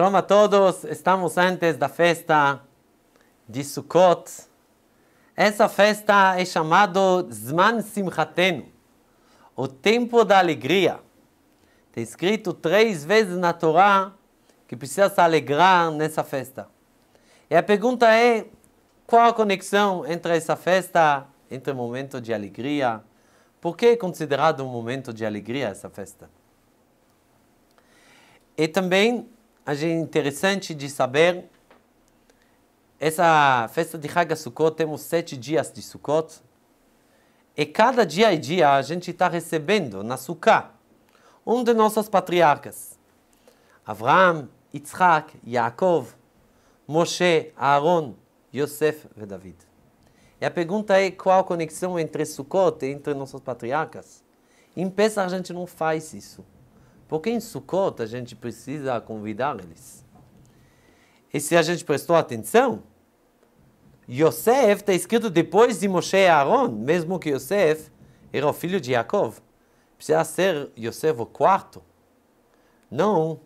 Shalom a todos, estamos antes da festa de Sukkot. Essa festa é chamada Zman Simchatenu, o tempo da alegria. Está escrito três vezes na Torá que precisa se alegrar nessa festa. E a pergunta é, qual a conexão entre essa festa, entre o momento de alegria? Por que é considerado um momento de alegria essa festa? E também a é interessante de saber, essa festa de Haga Sukkot, temos sete dias de Sukkot, e cada dia e dia a gente está recebendo na Sukkah um de nossos patriarcas. Avram, Yitzhak, Yaakov, Moshe, Aaron, Yosef e David. E a pergunta é qual a conexão entre Sukkot e entre nossos patriarcas? Em Pesach a gente não faz isso. Porque em Sukkot a gente precisa convidar eles. E se a gente prestou atenção, Yosef está escrito depois de Moshe e Aaron, mesmo que Yosef era o filho de Yaakov. Precisa ser Yosef o quarto. Não,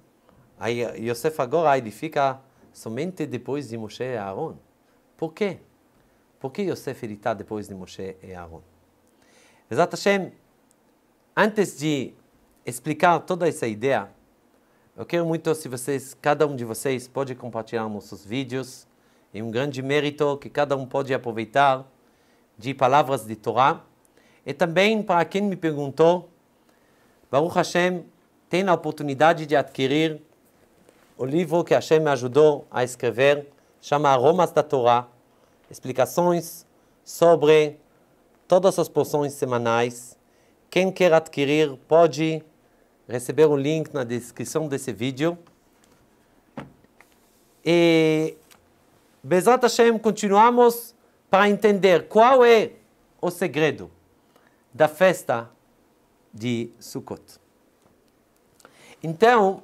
aí Yosef agora ele fica somente depois de Moshe e Aaron. Por quê? Por que Yosef está depois de Moshe e Aaron? Exato Hashem, antes de explicar toda essa ideia, eu quero muito se vocês, cada um de vocês, pode compartilhar nossos vídeos. É um grande mérito que cada um pode aproveitar de palavras de Torá. E também para quem me perguntou, Baruch Hashem tem a oportunidade de adquirir o livro que Hashem me ajudou a escrever, chama Aromas da Torá, explicações sobre todas as porções semanais. Quem quer adquirir pode receber um link na descrição desse vídeo. E, Bezat Hashem, continuamos para entender qual é o segredo da festa de Sukkot. Então,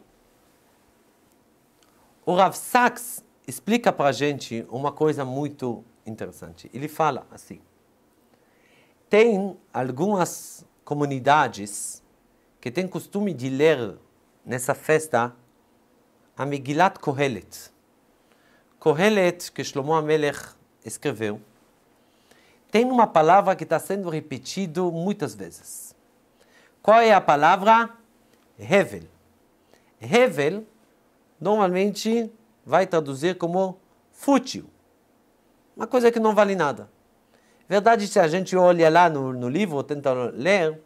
o Rav Sachs explica para a gente uma coisa muito interessante. Ele fala assim: tem algumas comunidades que tem costume de ler nessa festa a Megilat Kohelet. Kohelet, que Shlomo Amelech escreveu, tem uma palavra que está sendo repetida muitas vezes. Qual é a palavra? Hevel. Hevel, normalmente, vai traduzir como fútil. Uma coisa que não vale nada. Verdade, se a gente olha lá no, no livro, tenta ler,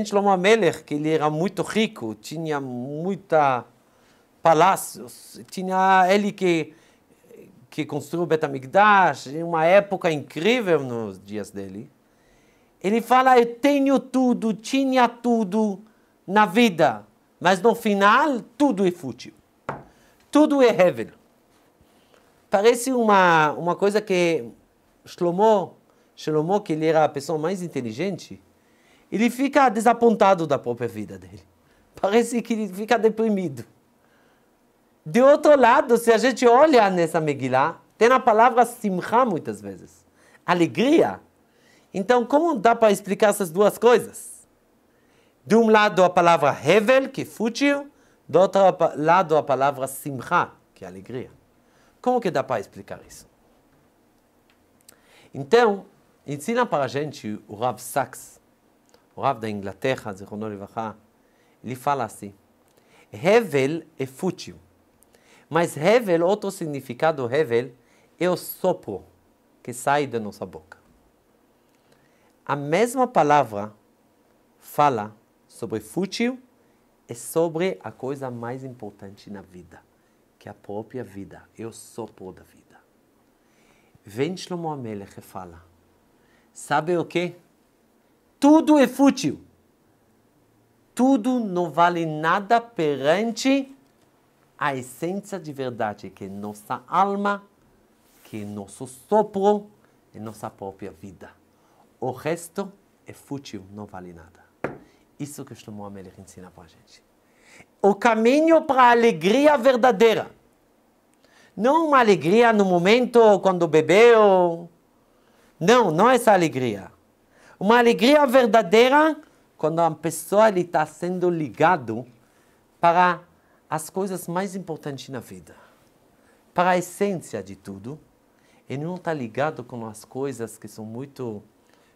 Shlomo Melech, que ele era muito rico, tinha muita palácios, tinha ele que que construiu Bet Betamigdash, uma época incrível nos dias dele. Ele fala: Eu tenho tudo, tinha tudo na vida, mas no final tudo é fútil. Tudo é revel. Parece uma, uma coisa que Shlomo, Shlomo, que ele era a pessoa mais inteligente, ele fica desapontado da própria vida dele. Parece que ele fica deprimido. De outro lado, se a gente olha nessa Megillah, tem a palavra simcha muitas vezes. Alegria. Então, como dá para explicar essas duas coisas? De um lado, a palavra hevel, que fútil, Do outro lado, a palavra simcha, que é alegria. Como que dá para explicar isso? Então, ensina para a gente o Rav Sachs o da Inglaterra, Zichrono Levacha, ele fala assim, Hevel é fútil, mas Hevel, outro significado Hevel, é o sopro que sai da nossa boca. A mesma palavra fala sobre fútil é sobre a coisa mais importante na vida, que é a própria vida, é o sopro da vida. Vem Shlomo Amelech e fala, sabe o que? Tudo é fútil. Tudo não vale nada perante a essência de verdade, que é nossa alma, que é nosso sopro, é nossa própria vida. O resto é fútil, não vale nada. Isso que o Shlomo Amelech ensina para a gente. O caminho para a alegria verdadeira. Não uma alegria no momento, quando bebeu. Não, não essa alegria. Uma alegria verdadeira quando a pessoa está sendo ligado para as coisas mais importantes na vida, para a essência de tudo, e não está ligado com as coisas que são muito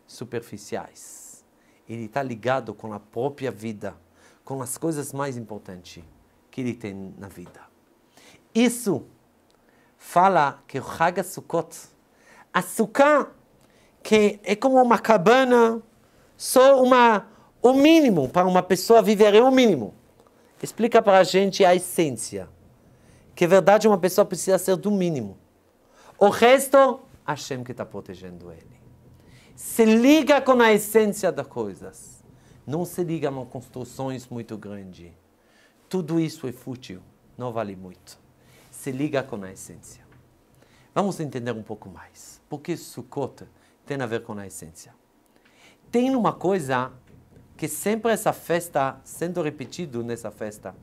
superficiais. Ele está ligado com a própria vida, com as coisas mais importantes que ele tem na vida. Isso fala que o Hag Sukkot, açúcar que é como uma cabana, só uma, o mínimo para uma pessoa viver é o mínimo. Explica para a gente a essência. Que é verdade uma pessoa precisa ser do mínimo. O resto, Hashem que está protegendo ele. Se liga com a essência das coisas. Não se liga com construções muito grandes. Tudo isso é fútil, não vale muito. Se liga com a essência. Vamos entender um pouco mais. Por que Sukkot tem a ver com a essência. Tem uma coisa que sempre essa festa, sendo repetido nessa festa,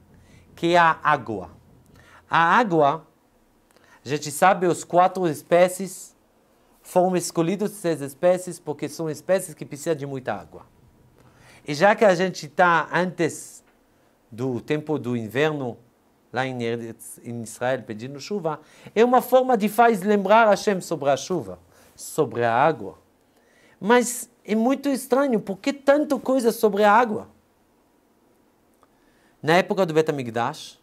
que é a água. A água, a gente sabe os quatro espécies, foram escolhidos essas espécies porque são espécies que precisam de muita água. E já que a gente está antes do tempo do inverno, lá em Israel, pedindo chuva, é uma forma de faz lembrar Hashem sobre a chuva sobre a água. Mas é muito estranho, por que tanta coisa sobre a água? Na época do Betamigdash,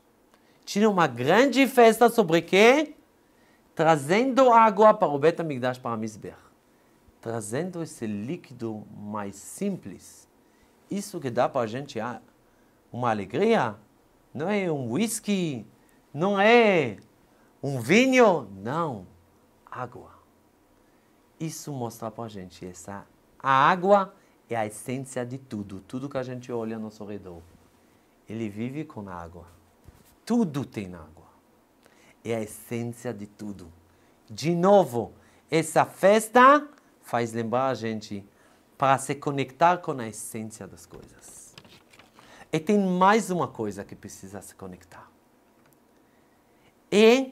tinha uma grande festa sobre quê? Trazendo água para o Betamigdash, para a Misber. Trazendo esse líquido mais simples. Isso que dá para a gente uma alegria. Não é um whisky, não é um vinho, não. Água. Isso mostra para a gente essa a água é a essência de tudo, tudo que a gente olha ao nosso redor. Ele vive com a água. Tudo tem água. É a essência de tudo. De novo, essa festa faz lembrar a gente para se conectar com a essência das coisas. E tem mais uma coisa que precisa se conectar. É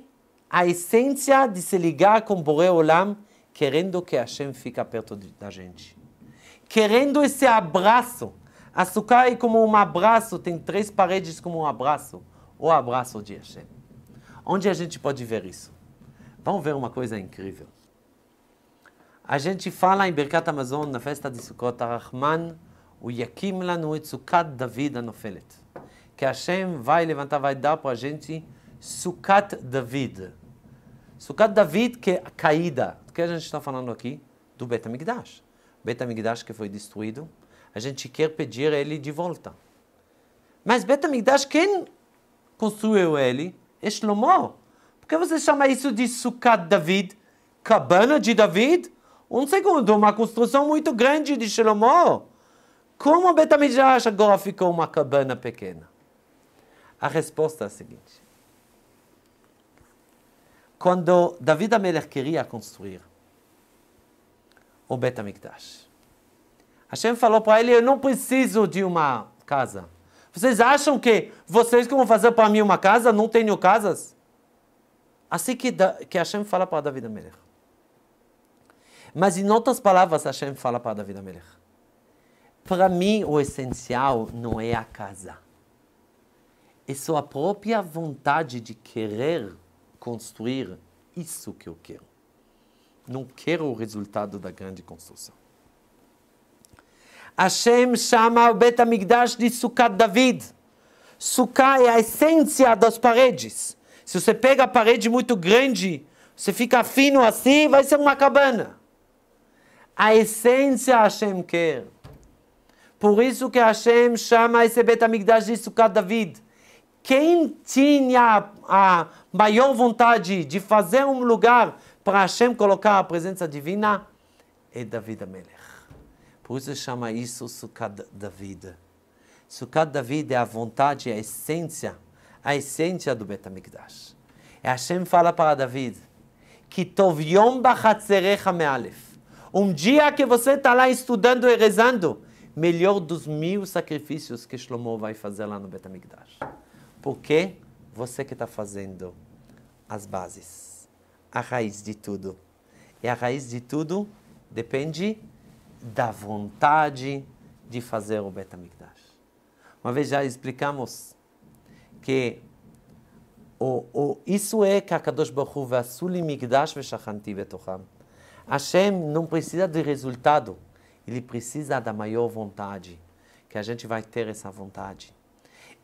a essência de se ligar com Boré Olam querendo que Hashem fique perto de, da gente. Querendo esse abraço. Açúcar é como um abraço, tem três paredes como um abraço. O abraço de Hashem. Onde a gente pode ver isso? Vamos ver uma coisa incrível. A gente fala em Birkat Amazon, na festa de Sukkot, Arachman o Yakim Lanu et Sukkat David Anofelet. Que Hashem vai levantar, vai dar para a gente Sukkat David. Sukkat David que é a caída, que a gente está falando aqui? Do Betamigdash. Betamigdash que foi destruído, a gente quer pedir ele de volta. Mas Betamigdash, quem construiu ele? É Shlomo. Por que você chama isso de Sukkot David? Cabana de David? Um segundo, uma construção muito grande de Shlomo. Como Betamigdash agora ficou uma cabana pequena? A resposta é a seguinte. Quando David Amelech queria construir o Betamikdash. Hashem falou para ele: Eu não preciso de uma casa. Vocês acham que vocês que vão fazer para mim uma casa? Não tenho casas? Assim que, que Hashem fala para Davi Melech. Mas em outras palavras, Hashem fala para Davi Melech. Para mim, o essencial não é a casa. É sua própria vontade de querer construir isso que eu quero. Não quero o resultado da grande construção. Hashem chama o Bet Amigdash de Sukkot David. Sukkot é a essência das paredes. Se você pega a parede muito grande, você fica fino assim, vai ser uma cabana. A essência Hashem quer. Por isso que Hashem chama esse Bet Amigdash de Sukkot David. Quem tinha a maior vontade de fazer um lugar para Hashem colocar a presença divina é David Amelech. Por isso chama isso Sukkot David. Sukkot David é a vontade, é a essência, a essência do Betamikdash. E é Hashem fala para David, que tov yom Um dia que você está lá estudando e rezando, melhor dos mil sacrifícios que Shlomo vai fazer lá no Betamikdash. Porque você que está fazendo as bases a raiz de tudo. E a raiz de tudo depende da vontade de fazer o Betamikdash. Uma vez já explicamos que o, o, isso é que a Kadosh Baruch Vasuli Mikdash Veshachanti Betocham. Hashem não precisa de resultado, ele precisa da maior vontade, que a gente vai ter essa vontade.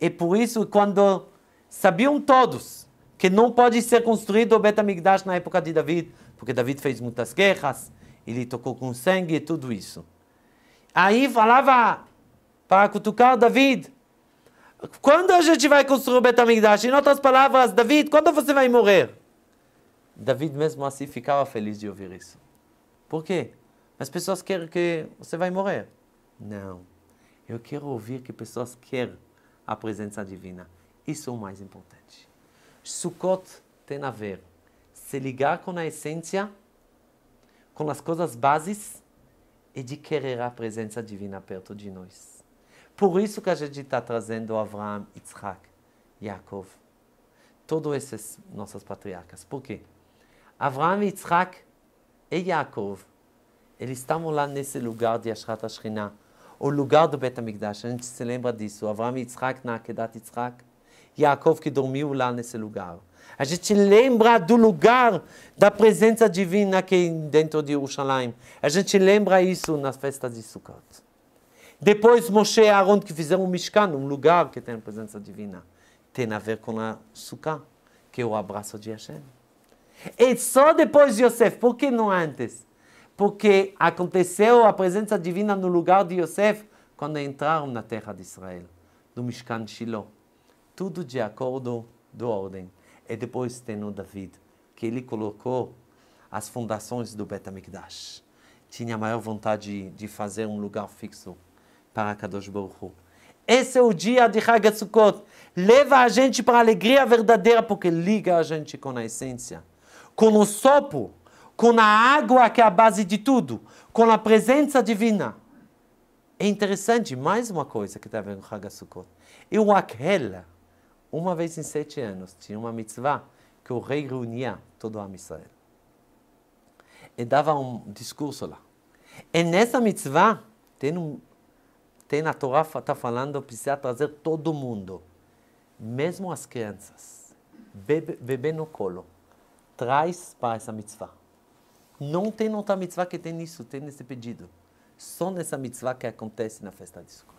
E por isso, quando sabiam todos que não pode ser construído o Betamigdash na época de David, porque David fez muitas guerras, ele tocou com sangue e tudo isso. Aí falava para cutucar David, quando a gente vai construir o Betamigdash? Em outras palavras, David, quando você vai morrer? David mesmo assim ficava feliz de ouvir isso. Por quê? As pessoas querem que você vai morrer. Não. Eu quero ouvir que pessoas querem a presença divina. Isso é o mais importante. Sukkot tem a ver se ligar com a essência, com as coisas bases e de querer a presença divina perto de nós. Por isso que a gente está trazendo Abraão, Isaac, Yaakov, todos esses nossos patriarcas. Por quê? Abraão, Isaac e Yaakov, eles estavam lá nesse lugar de Ashrat Ashkinah, o lugar do Bet HaMikdash. A gente se lembra disso. Abraão e Yitzhak na Yitzhak Jacob que dormiu lá nesse lugar. A gente lembra do lugar da presença divina que é dentro de Jerusalém. A gente lembra isso nas festas de Sukkot. Depois Moshe e Aaron que fizeram um Mishkan, um lugar que tem a presença divina. Tem a ver com a Sukkah, que é o abraço de Hashem. E só depois de Yosef, por que não antes? Porque aconteceu a presença divina no lugar de Yosef quando entraram na terra de Israel, no Mishkan Shiloh tudo de acordo do ordem. E depois tem o David, que ele colocou as fundações do Betamikdash. Tinha a maior vontade de fazer um lugar fixo para Kadosh Baruch Esse é o dia de Chag Leva a gente para a alegria verdadeira, porque liga a gente com a essência, com o sopro, com a água que é a base de tudo, com a presença divina. É interessante, mais uma coisa que está vendo Chag Sukkot. E o Akhela, uma vez em sete anos, tinha uma mitzvah que o rei reunia todo o Israel. E dava um discurso lá. E nessa mitzvah, tem, um, tem a Torá está falando, precisa trazer todo mundo, mesmo as crianças, bebê, bebê no colo, traz para essa mitzvah. Não tem outra mitzvah que tem isso, tem esse pedido. Só nessa mitzvah que acontece na festa de Sukkot.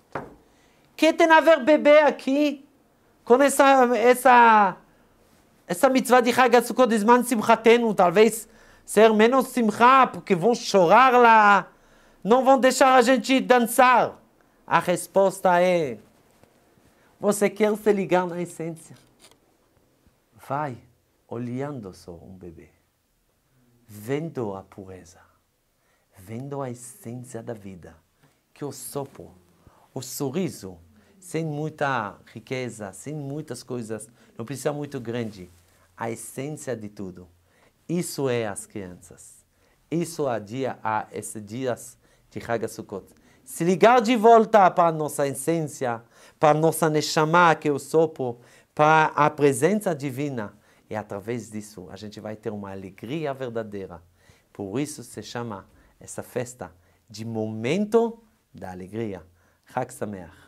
Que tem a ver bebê aqui? quando essa, essa, essa mitzvah de Chag HaSukkot de Zman Simchatenu, talvez ser menos simcha, porque vão chorar lá, não vão deixar a gente dançar. A resposta é: você quer se ligar na essência? Vai olhando só um bebê, vendo a pureza, vendo a essência da vida, que o sopro, o sorriso, sem muita riqueza, sem muitas coisas, não precisa muito grande. A essência de tudo. Isso é as crianças. Isso é dia, a esses dias de Hag Sukkot. Se ligar de volta para a nossa essência, para a nossa Neshama, que é o sopro, para a presença divina. E através disso a gente vai ter uma alegria verdadeira. Por isso se chama essa festa de momento da alegria. Chag Sameach.